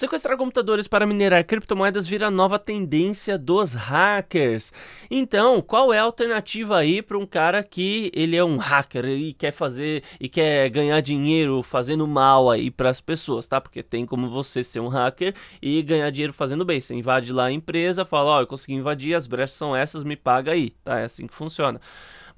Sequestrar computadores para minerar criptomoedas vira nova tendência dos hackers. Então, qual é a alternativa aí para um cara que ele é um hacker e quer fazer e quer ganhar dinheiro fazendo mal aí para as pessoas, tá? Porque tem como você ser um hacker e ganhar dinheiro fazendo bem. Você invade lá a empresa, fala, ó, oh, eu consegui invadir, as brechas são essas, me paga aí, tá? É assim que funciona.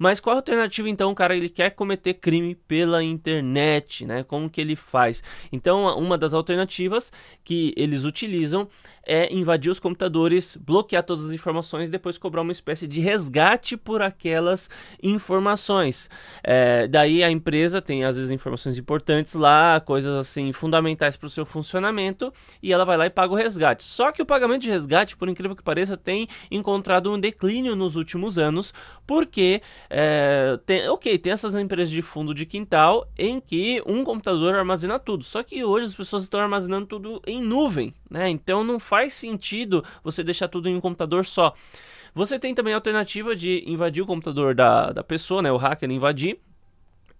Mas qual a alternativa então, o cara ele quer cometer crime pela internet, né? Como que ele faz? Então, uma das alternativas que eles utilizam é invadir os computadores, bloquear todas as informações e depois cobrar uma espécie de resgate por aquelas informações. É, daí a empresa tem às vezes informações importantes lá, coisas assim fundamentais para o seu funcionamento e ela vai lá e paga o resgate. Só que o pagamento de resgate, por incrível que pareça, tem encontrado um declínio nos últimos anos porque é, tem, ok, tem essas empresas de fundo de quintal em que um computador armazena tudo. Só que hoje as pessoas estão armazenando tudo em nuvem, né? Então não faz sentido você deixar tudo em um computador só. Você tem também a alternativa de invadir o computador da, da pessoa, né? O hacker invadir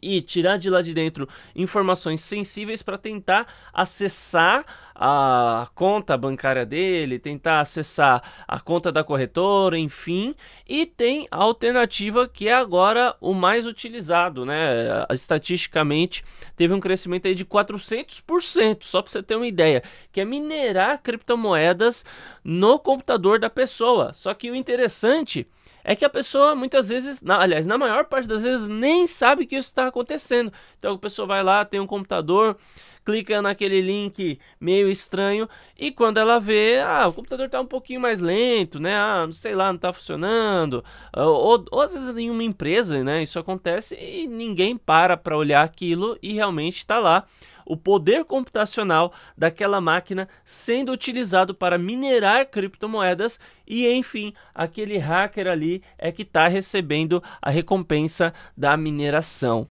e tirar de lá de dentro informações sensíveis para tentar acessar a conta bancária dele, tentar acessar a conta da corretora, enfim. E tem a alternativa que é agora o mais utilizado, né? Estatisticamente teve um crescimento aí de 400%, só para você ter uma ideia, que é minerar criptomoedas no computador da pessoa. Só que o interessante é que a pessoa muitas vezes, na, aliás, na maior parte das vezes, nem sabe que isso está acontecendo. Então a pessoa vai lá, tem um computador, clica naquele link meio estranho e quando ela vê, ah, o computador está um pouquinho mais lento, né? Ah, não sei lá, não está funcionando. Ah, ou, ou, às vezes em uma empresa, né? Isso acontece e ninguém para para olhar aquilo e realmente está lá o poder computacional daquela máquina sendo utilizado para minerar criptomoedas e, enfim, aquele hacker ali é que está recebendo a recompensa da mineração.